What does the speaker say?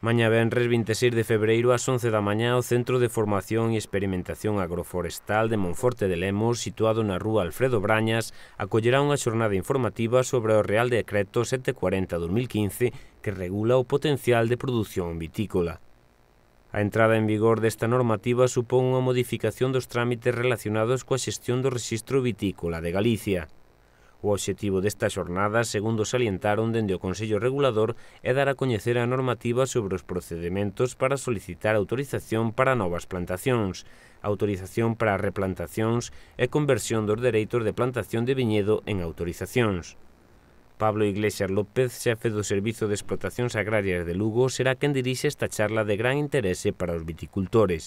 Maña Benres, 26 de febreiro ás 11 da mañá o Centro de Formación e Experimentación Agroforestal de Monforte de Lemos, situado na rúa Alfredo Brañas, acollerá unha xornada informativa sobre o Real Decreto 740-2015 que regula o potencial de produción vitícola. A entrada en vigor desta normativa supón unha modificación dos trámites relacionados coa xestión do Registro Vitícola de Galicia. O obxectivo desta xornada, segundo salientaron dende o Consello Regulador, é dar a coñecer a normativa sobre os procedementos para solicitar autorización para novas plantacións, autorización para replantacións e conversión dos dereitos de plantación de viñedo en autorizacións. Pablo Iglesias López, xefe do Servizo de Explotacións Agrarias de Lugo, será quen dirixe esta charla de gran interese para os viticultores.